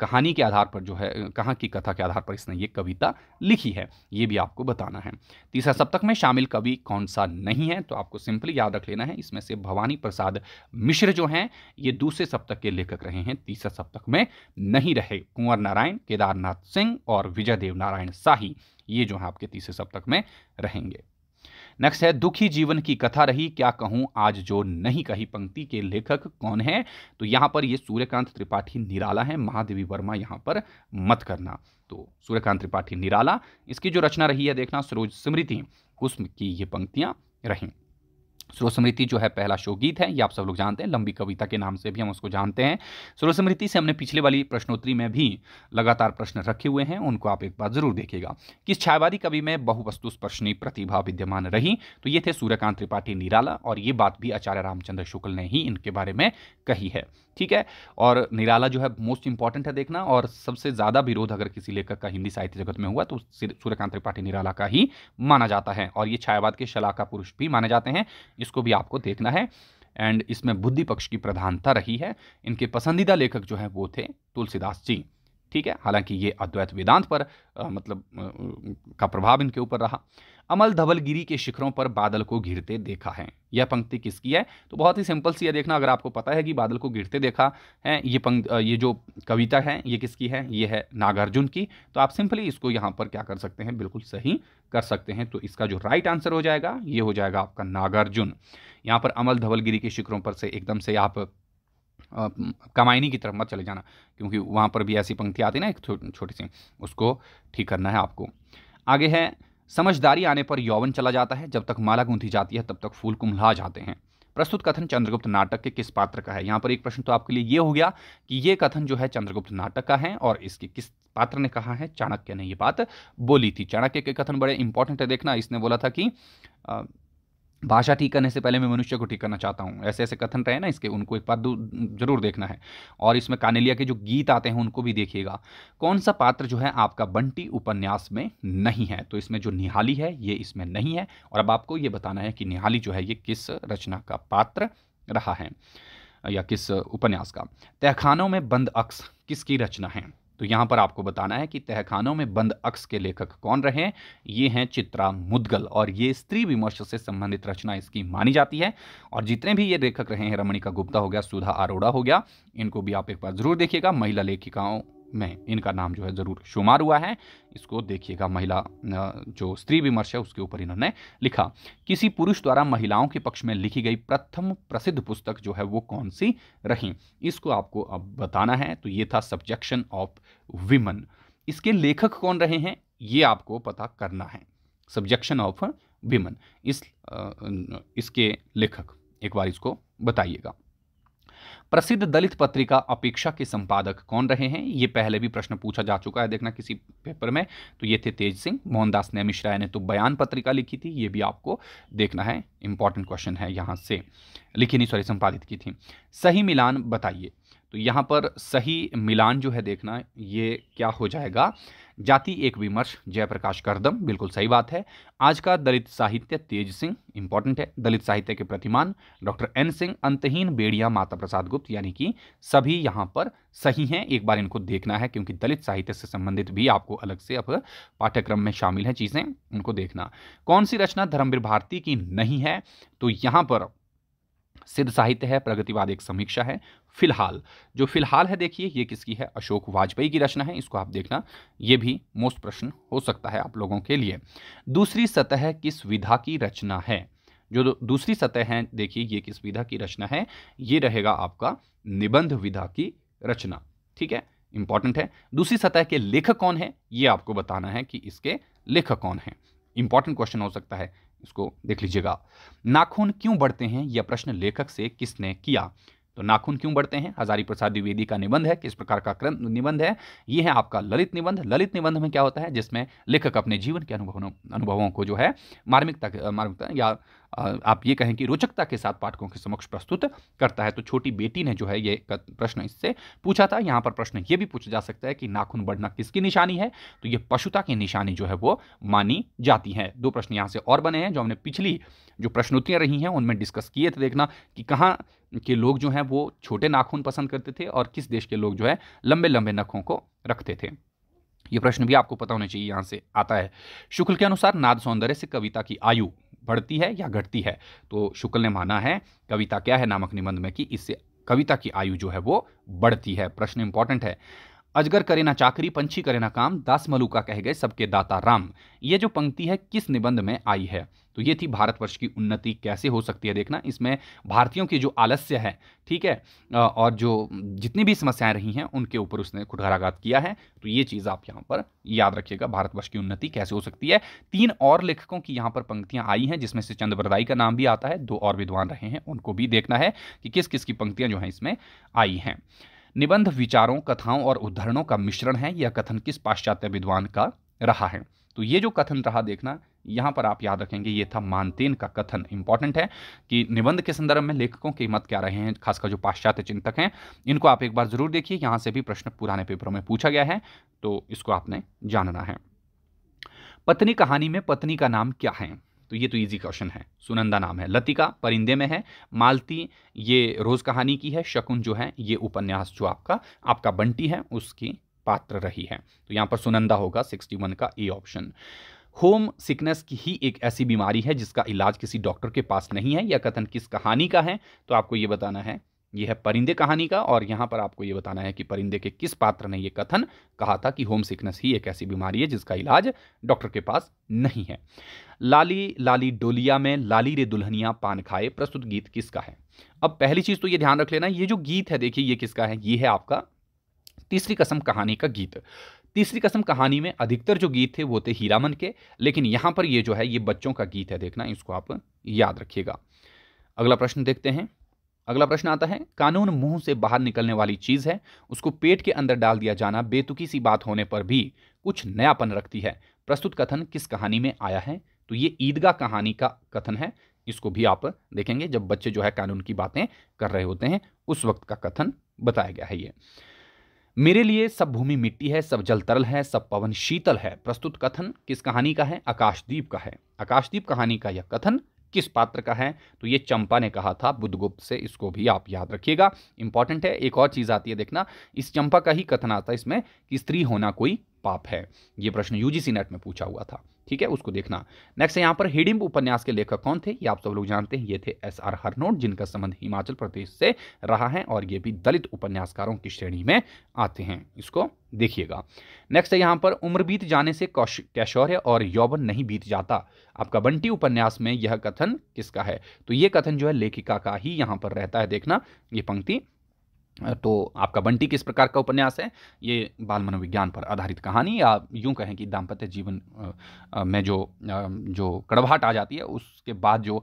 कहानी के आधार पर जो है कहाँ की कथा के आधार पर इसने ये कविता लिखी है ये भी आपको बताना है तीसरा सप्तक में शामिल कवि कौन सा नहीं है तो आपको सिंपली याद रख लेना है इसमें से भवानी प्रसाद मिश्र जो हैं ये दूसरे सप्तक के लेखक रहे हैं तीसरा सप्तक में नहीं रहे कुंवर नारायण केदारनाथ सिंह और विजय देव नारायण शाही ये जो है आपके तीसरे सप्तक में रहेंगे नेक्स्ट है दुखी जीवन की कथा रही क्या कहूं आज जो नहीं कही पंक्ति के लेखक कौन है तो यहां पर ये सूर्यकांत त्रिपाठी निराला है महादेवी वर्मा यहां पर मत करना तो सूर्यकांत त्रिपाठी निराला इसकी जो रचना रही है देखना सरोज स्मृति कुस्म की ये पंक्तियां रहीं सुरस्मृति जो है पहला शोकगीत है ये आप सब लोग जानते हैं लंबी कविता के नाम से भी हम उसको जानते हैं सुरस्मृति से हमने पिछले वाली प्रश्नोत्तरी में भी लगातार प्रश्न रखे हुए हैं उनको आप एक बार जरूर देखिएगा किस छायावादी कवि में बहुवस्तु स्पर्शनी प्रतिभा विद्यमान रही तो ये थे सूर्यकांत त्रिपाठी निराला और ये बात भी आचार्य रामचंद्र शुक्ल ने ही इनके बारे में कही है ठीक है और निराला जो है मोस्ट इंपॉर्टेंट है देखना और सबसे ज़्यादा विरोध अगर किसी लेखक का हिंदी साहित्य जगत में हुआ तो सूर्यकांत त्रिपाठी निराला का ही माना जाता है और ये छायावाद के शलाका पुरुष भी माने जाते हैं इसको भी आपको देखना है एंड इसमें बुद्धि पक्ष की प्रधानता रही है इनके पसंदीदा लेखक जो है वो थे तुलसीदास जी ठीक है हालांकि ये अद्वैत वेदांत पर आ, मतलब आ, का प्रभाव इनके ऊपर रहा अमल धवलगिरी के शिखरों पर बादल को घिरते देखा है यह पंक्ति किसकी है तो बहुत ही सिंपल सी है देखना अगर आपको पता है कि बादल को घिरते देखा है ये पंक्त ये जो कविता है ये किसकी है ये है नागार्जुन की तो आप सिंपली इसको यहाँ पर क्या कर सकते हैं बिल्कुल सही कर सकते हैं तो इसका जो राइट आंसर हो जाएगा ये हो जाएगा आपका नागार्जुन यहाँ पर अमल धवलगिरी के शिखरों पर से एकदम से आप कमाईनी की तरफ मत चले जाना क्योंकि वहाँ पर भी ऐसी पंक्ति आती ना एक छोटी सी उसको ठीक करना है आपको आगे है समझदारी आने पर यौवन चला जाता है जब तक माला गूंथी जाती है तब तक फूल कुंभला जाते हैं प्रस्तुत कथन चंद्रगुप्त नाटक के किस पात्र का है यहाँ पर एक प्रश्न तो आपके लिए ये हो गया कि ये कथन जो है चंद्रगुप्त नाटक का है और इसके किस पात्र ने कहा है चाणक्य ने ये बात बोली थी चाणक्य के कथन बड़े इंपॉर्टेंट है देखना इसने बोला था कि आ, भाषा ठीक करने से पहले मैं मनुष्य को ठीक करना चाहता हूँ ऐसे ऐसे कथन रहे ना इसके उनको एक बार जरूर देखना है और इसमें कानेलिया के जो गीत आते हैं उनको भी देखिएगा कौन सा पात्र जो है आपका बंटी उपन्यास में नहीं है तो इसमें जो निहाली है ये इसमें नहीं है और अब आपको ये बताना है कि निहाली जो है ये किस रचना का पात्र रहा है या किस उपन्यास का तहखानों में बंद अक्स किसकी रचना है तो यहां पर आपको बताना है कि तहखानों में बंद अक्स के लेखक कौन रहे ये हैं चित्रा मुदगल और ये स्त्री विमर्श से संबंधित रचना इसकी मानी जाती है और जितने भी ये लेखक रहे हैं रमणिका गुप्ता हो गया सुधा अरोड़ा हो गया इनको भी आप एक बार जरूर देखिएगा महिला लेखिकाओं में इनका नाम जो है ज़रूर शुमार हुआ है इसको देखिएगा महिला जो स्त्री विमर्श है उसके ऊपर इन्होंने लिखा किसी पुरुष द्वारा महिलाओं के पक्ष में लिखी गई प्रथम प्रसिद्ध पुस्तक जो है वो कौन सी रही इसको आपको अब बताना है तो ये था सब्जेक्शन ऑफ विमन इसके लेखक कौन रहे हैं ये आपको पता करना है सब्जेक्शन ऑफ विमन इस इसके लेखक एक बार इसको बताइएगा प्रसिद्ध दलित पत्रिका अपेक्षा के संपादक कौन रहे हैं ये पहले भी प्रश्न पूछा जा चुका है देखना किसी पेपर में तो ये थे तेज सिंह मोहनदास ने राय ने तो बयान पत्रिका लिखी थी ये भी आपको देखना है इंपॉर्टेंट क्वेश्चन है यहाँ से लिखी नहीं सॉरी संपादित की थी सही मिलान बताइए तो यहाँ पर सही मिलान जो है देखना ये क्या हो जाएगा जाति एक विमर्श जयप्रकाश करदम बिल्कुल सही बात है आज का दलित साहित्य तेज सिंह इंपॉर्टेंट है दलित साहित्य के प्रतिमान डॉक्टर एन सिंह अंतहीन बेड़िया माता प्रसाद गुप्त यानी कि सभी यहाँ पर सही हैं एक बार इनको देखना है क्योंकि दलित साहित्य से संबंधित भी आपको अलग से अब पाठ्यक्रम में शामिल है चीज़ें उनको देखना कौन सी रचना धर्मवीर भारती की नहीं है तो यहाँ पर सिद्ध साहित्य है प्रगतिवाद एक समीक्षा है फिलहाल जो फिलहाल है देखिए ये किसकी है अशोक वाजपेयी की रचना है इसको आप देखना ये भी मोस्ट प्रश्न हो सकता है आप लोगों के लिए दूसरी सतह किस विधा की रचना है जो दूसरी सतह है देखिए ये किस विधा की रचना है ये रहेगा आपका निबंध विधा की रचना ठीक है इंपॉर्टेंट है दूसरी सतह के लेखक कौन है ये आपको बताना है कि इसके लेखक कौन है इंपॉर्टेंट क्वेश्चन हो सकता है इसको देख लीजिएगा नाखून क्यों बढ़ते हैं यह प्रश्न लेखक से किसने किया तो नाखून क्यों बढ़ते हैं हजारी प्रसाद द्विवेदी का निबंध है किस प्रकार का निबंध है ये है आपका ललित निबंध ललित निबंध में क्या होता है जिसमें लेखक अपने जीवन के अनुभवों अनुभवों को जो है मार्मिकता मार्मिकता या आप ये कहें कि रोचकता के साथ पाठकों के समक्ष प्रस्तुत करता है तो छोटी बेटी ने जो है ये प्रश्न इससे पूछा था यहाँ पर प्रश्न ये भी पूछा जा सकता है कि नाखून बढ़ना किसकी निशानी है तो ये पशुता की निशानी जो है वो मानी जाती है दो प्रश्न यहाँ से और बने हैं जो हमने पिछली जो प्रश्नोत्तरियाँ रही हैं उनमें डिस्कस किए थे देखना कि कहाँ के लोग जो हैं वो छोटे नाखून पसंद करते थे और किस देश के लोग जो है लंबे लंबे नखों को रखते थे ये प्रश्न भी आपको पता होना चाहिए यहाँ से आता है शुक्ल के अनुसार नाद सौंदर्य से कविता की आयु बढ़ती है या घटती है तो शुक्ल ने माना है कविता क्या है नामक निबंध में कि इससे कविता की आयु जो है वो बढ़ती है प्रश्न इंपॉर्टेंट है अजगर करे ना चाकरी पंछी करे ना काम दास मलुका कह गए सबके दाता राम ये जो पंक्ति है किस निबंध में आई है तो ये थी भारतवर्ष की उन्नति कैसे हो सकती है देखना इसमें भारतीयों की जो आलस्य है ठीक है और जो जितनी भी समस्याएं रही हैं उनके ऊपर उसने कुठाराघात किया है तो ये चीज़ आप यहाँ पर याद रखिएगा भारतवर्ष की उन्नति कैसे हो सकती है तीन और लेखकों की यहाँ पर पंक्तियाँ आई हैं जिसमें से चंद्रवरदाई का नाम भी आता है दो और विद्वान रहे हैं उनको भी देखना है कि किस किस की पंक्तियाँ जो हैं इसमें आई हैं निबंध विचारों कथाओं और उदाहरणों का मिश्रण है यह कथन किस पाश्चात्य विद्वान का रहा है तो ये जो कथन रहा देखना यहाँ पर आप याद रखेंगे ये था मानतेन का कथन इंपॉर्टेंट है कि निबंध के संदर्भ में लेखकों के मत क्या रहे हैं खासकर जो पाश्चात्य चिंतक हैं इनको आप एक बार जरूर देखिए यहाँ से भी प्रश्न पुराने पेपरों में पूछा गया है तो इसको आपने जानना है पत्नी कहानी में पत्नी का नाम क्या है तो ये तो इजी क्वेश्चन है सुनंदा नाम है लतिका परिंदे में है मालती ये रोज़ कहानी की है शकुन जो है ये उपन्यास जो आपका आपका बंटी है उसकी पात्र रही है तो यहाँ पर सुनंदा होगा सिक्सटी वन का ए ऑप्शन होम सिकनेस की ही एक ऐसी बीमारी है जिसका इलाज किसी डॉक्टर के पास नहीं है या कथन किस कहानी का है तो आपको ये बताना है ये है परिंदे कहानी का और यहाँ पर आपको ये बताना है कि परिंदे के किस पात्र ने ये कथन कहा था कि होम सिकनेस ही एक ऐसी बीमारी है जिसका इलाज डॉक्टर के पास नहीं है लाली लाली डोलिया में लाली रे दुल्हनिया पान खाए प्रस्तुत गीत किसका है अब पहली चीज़ तो ये ध्यान रख लेना ये जो गीत है देखिए ये किसका है ये है आपका तीसरी कसम कहानी का गीत तीसरी कसम कहानी में अधिकतर जो गीत थे वो थे हीरामन के लेकिन यहाँ पर ये जो है ये बच्चों का गीत है देखना इसको आप याद रखिएगा अगला प्रश्न देखते हैं अगला प्रश्न आता है कानून मुंह से बाहर निकलने वाली चीज है उसको पेट के अंदर डाल दिया जाना बेतुकी सी बात होने पर भी कुछ नयापन रखती है प्रस्तुत कथन किस कहानी में आया है तो ये ईदगाह कहानी का कथन है इसको भी आप देखेंगे जब बच्चे जो है कानून की बातें कर रहे होते हैं उस वक्त का कथन बताया गया है ये मेरे लिए सब भूमि मिट्टी है सब जल तरल है सब पवन शीतल है प्रस्तुत कथन किस कहानी का है आकाशदीप का है आकाशदीप कहानी का यह कथन किस पात्र का है तो ये चंपा ने कहा था बुद्धगुप्त से इसको भी आप याद रखिएगा इंपॉर्टेंट है एक और चीज़ आती है देखना इस चंपा का ही कथन आता है इसमें कि स्त्री होना कोई पाप है ये प्रश्न यूजीसी नेट में पूछा हुआ था ठीक है उसको देखना नेक्स्ट है यहाँ पर हिडिम्ब उपन्यास के लेखक कौन थे ये आप सब लोग जानते हैं ये थे एस आर हरनोट जिनका संबंध हिमाचल प्रदेश से रहा है और ये भी दलित उपन्यासकारों की श्रेणी में आते हैं इसको देखिएगा नेक्स्ट है यहाँ पर उम्र बीत जाने से कैशौर्य और यौवन नहीं बीत जाता आपका बंटी उपन्यास में यह कथन किसका है तो ये कथन जो है लेखिका का ही यहाँ पर रहता है देखना ये पंक्ति तो आपका बंटी किस प्रकार का उपन्यास है ये बाल मनोविज्ञान पर आधारित कहानी या यूं कहें कि दाम्पत्य जीवन में जो जो कड़वाहट आ जाती है उसके बाद जो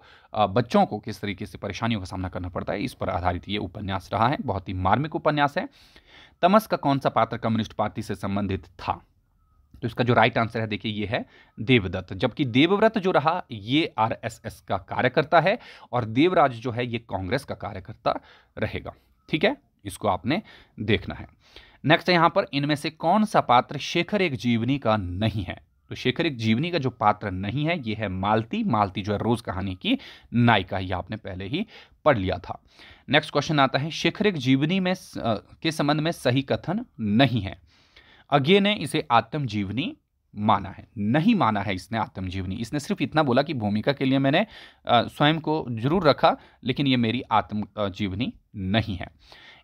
बच्चों को किस तरीके से परेशानियों का सामना करना पड़ता है इस पर आधारित ये उपन्यास रहा है बहुत ही मार्मिक उपन्यास है तमस का कौन सा पात्र कम्युनिस्ट पार्टी से संबंधित था तो इसका जो राइट आंसर है देखिए ये है देवदत्त जबकि देवव्रत जो रहा ये आरएसएस का कार्यकर्ता है और देवराज जो है ये कांग्रेस का कार्यकर्ता रहेगा ठीक है इसको आपने देखना है नेक्स्ट यहाँ पर इनमें से कौन सा पात्र शेखर एक जीवनी का नहीं है तो शेखर एक जीवनी का जो पात्र नहीं है ये है मालती मालती जो है रोज कहानी की नायिका ये आपने पहले ही पढ़ लिया था नेक्स्ट क्वेश्चन आता है शेखर एक जीवनी में के संबंध में सही कथन नहीं है अज्ञे ने इसे आत्मजीवनी माना है नहीं माना है इसने आत्मजीवनी इसने सिर्फ इतना बोला कि भूमिका के लिए मैंने स्वयं को जरूर रखा लेकिन ये मेरी आत्मजीवनी नहीं है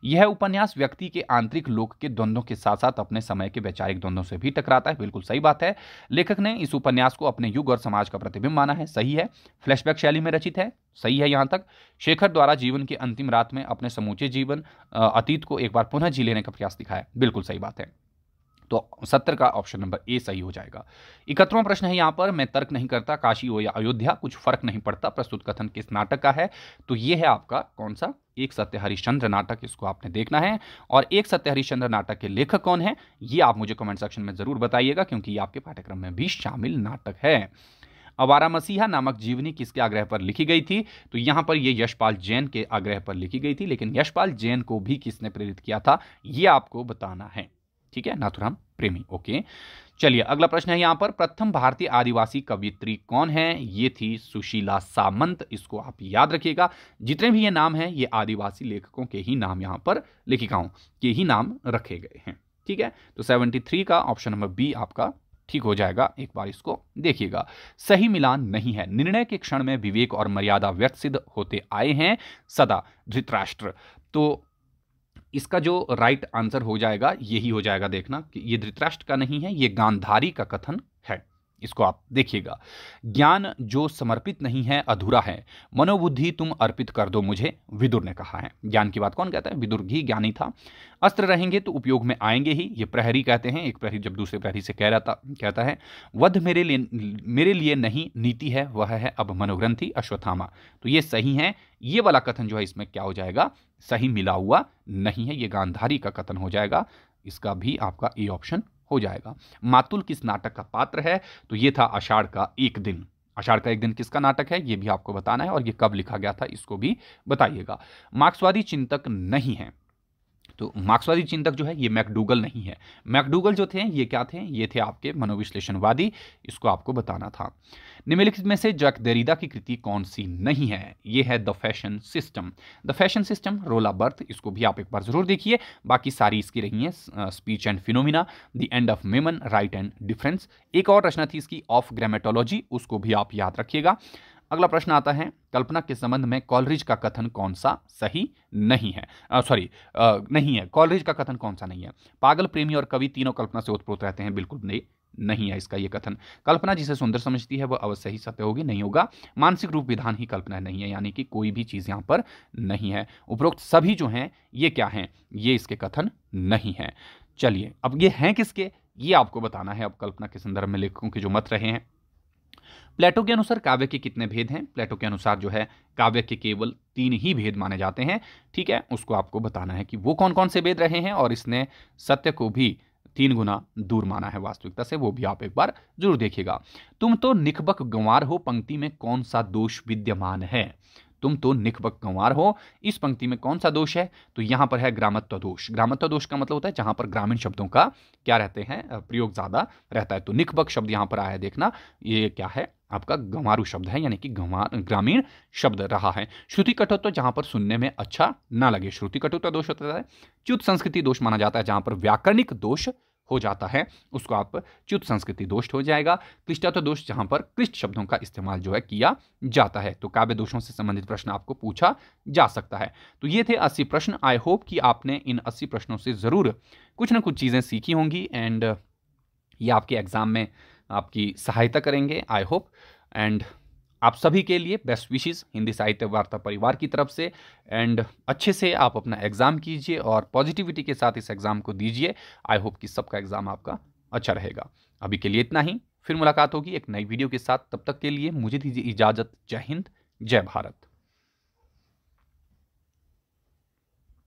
यह उपन्यास व्यक्ति के आंतरिक लोक के द्वंद्वों के साथ साथ अपने समय के वैचारिक द्वंद्वों से भी टकराता है बिल्कुल सही बात है लेखक ने इस उपन्यास को अपने युग और समाज का प्रतिबिंब माना है सही है फ्लैशबैक शैली में रचित है सही है यहाँ तक शेखर द्वारा जीवन की अंतिम रात में अपने समूचे जीवन अतीत को एक बार पुनः जी लेने का प्रयास दिखाया बिल्कुल सही बात है तो सत्तर का ऑप्शन नंबर ए सही हो जाएगा इकहत्तरवा प्रश्न है यहाँ पर मैं तर्क नहीं करता काशी हो या अयोध्या कुछ फर्क नहीं पड़ता प्रस्तुत कथन किस नाटक का है तो ये है आपका कौन सा एक सत्य हरिश्चंद्र नाटक इसको आपने देखना है और एक सत्य हरिश्चंद्र नाटक के लेखक कौन है ये आप मुझे कमेंट सेक्शन में जरूर बताइएगा क्योंकि ये आपके पाठ्यक्रम में भी शामिल नाटक है अवारा मसीहा नामक जीवनी किसके आग्रह पर लिखी गई थी तो यहां पर यह यशपाल जैन के आग्रह पर लिखी गई थी लेकिन यशपाल जैन को भी किसने प्रेरित किया था यह आपको बताना है ठीक है नाथुराम प्रेमी ओके चलिए अगला प्रश्न है यहाँ पर प्रथम भारतीय आदिवासी कवित्री कौन है ये थी सुशीला सामंत इसको आप याद रखिएगा जितने भी ये नाम हैं ये आदिवासी लेखकों के ही नाम यहाँ पर लेखिकाओं के ही नाम रखे गए हैं ठीक है तो 73 का ऑप्शन नंबर बी आपका ठीक हो जाएगा एक बार इसको देखिएगा सही मिलान नहीं है निर्णय के क्षण में विवेक और मर्यादा व्यक्त सिद्ध होते आए हैं सदा धृतराष्ट्र तो इसका जो राइट आंसर हो जाएगा यही हो जाएगा देखना कि ये धृतराष्ट्र का नहीं है ये गांधारी का कथन इसको आप देखिएगा ज्ञान जो समर्पित नहीं है अधूरा है मनोबुद्धि तुम अर्पित कर दो मुझे विदुर ने कहा है ज्ञान की बात कौन कहता है विदुर ही ज्ञानी था अस्त्र रहेंगे तो उपयोग में आएंगे ही ये प्रहरी कहते हैं एक प्रहरी जब दूसरे प्रहरी से कह रहा था कहता है वध मेरे लिए मेरे लिए नहीं नीति है वह है अब मनोग्रंथि अश्वत्थामा तो ये सही है ये वाला कथन जो है इसमें क्या हो जाएगा सही मिला हुआ नहीं है ये गांधारी का कथन हो जाएगा इसका भी आपका ए ऑप्शन हो जाएगा मातुल किस नाटक का पात्र है तो ये था आषाढ़ का एक दिन आषाढ़ का एक दिन किसका नाटक है ये भी आपको बताना है और ये कब लिखा गया था इसको भी बताइएगा मार्क्सवादी चिंतक नहीं है तो मार्क्सवादी चिंतक जो है ये मैकडूगल नहीं है मैकडूगल जो थे ये क्या थे ये थे आपके मनोविश्लेषणवादी इसको आपको बताना था निम्नलिखित में से जैक देरीदा की कृति कौन सी नहीं है ये है the fashion system the fashion system रोला बर्थ इसको भी आप एक बार जरूर देखिए बाकी सारी इसकी रही है speech and phenomena the end of man writing and difference एक और रचना थी इसकी ऑफ ग्रामेटोलॉजी उसको भी आप याद रखिएगा अगला प्रश्न आता है कल्पना के संबंध में कॉलरिज का कथन कौन सा सही नहीं है सॉरी नहीं है कॉलरिज का कथन कौन सा नहीं है पागल प्रेमी और कवि तीनों कल्पना से उत्प्रोत रहते हैं बिल्कुल नहीं नहीं है इसका यह कथन कल्पना जिसे सुंदर समझती है वह अवश्य ही सत्य होगी नहीं होगा मानसिक रूप विधान ही कल्पना नहीं है यानी कि कोई भी चीज़ यहां पर नहीं है उपरोक्त सभी जो हैं ये क्या हैं ये इसके कथन नहीं है चलिए अब ये हैं किसके ये आपको बताना है अब कल्पना के संदर्भ में लेखकों के जो मत रहे हैं प्लेटो के अनुसार काव्य के कितने भेद हैं प्लेटो के अनुसार जो है काव्य के केवल तीन ही भेद माने जाते हैं ठीक है उसको आपको बताना है कि वो कौन कौन से भेद रहे हैं और इसने सत्य को भी तीन गुना दूर माना है वास्तविकता से वो भी आप एक बार जरूर देखिएगा तुम तो निखबक गंवार हो पंक्ति में कौन सा दोष विद्यमान है तुम तो निखबक गंवार हो इस पंक्ति में कौन सा दोष है तो यहां पर है ग्रामत्व दोष ग्रामत्व दोष का मतलब होता है जहां पर ग्रामीण शब्दों का क्या रहते हैं प्रयोग ज़्यादा रहता है तो निखबक शब्द यहां पर आया देखना ये क्या है आपका गंवारू शब्द है यानी कि गंवार ग्रामीण शब्द रहा है श्रुति कटुत्व तो जहाँ पर सुनने में अच्छा ना लगे श्रुति कटुत्व दोष होता है च्युत संस्कृति दोष माना जाता है जहाँ पर व्याकरणिक दोष हो जाता है उसको आप च्युत संस्कृति दोष हो जाएगा क्लिष्टत्व दोष जहाँ पर क्लिष्ट शब्दों का इस्तेमाल जो है किया जाता है तो काव्य दोषों से संबंधित प्रश्न आपको पूछा जा सकता है तो ये थे अस्सी प्रश्न आई होप कि आपने इन अस्सी प्रश्नों से ज़रूर कुछ ना कुछ चीज़ें सीखी होंगी एंड ये आपके एग्ज़ाम में आपकी सहायता करेंगे आई होप एंड आप सभी के लिए बेस्ट विशेष हिंदी साहित्य वार्ता परिवार की तरफ से एंड अच्छे से आप अपना एग्ज़ाम कीजिए और पॉजिटिविटी के साथ इस एग्ज़ाम को दीजिए आई होप कि सबका एग्ज़ाम आपका अच्छा रहेगा अभी के लिए इतना ही फिर मुलाकात होगी एक नई वीडियो के साथ तब तक के लिए मुझे दीजिए इजाज़त जय हिंद जय भारत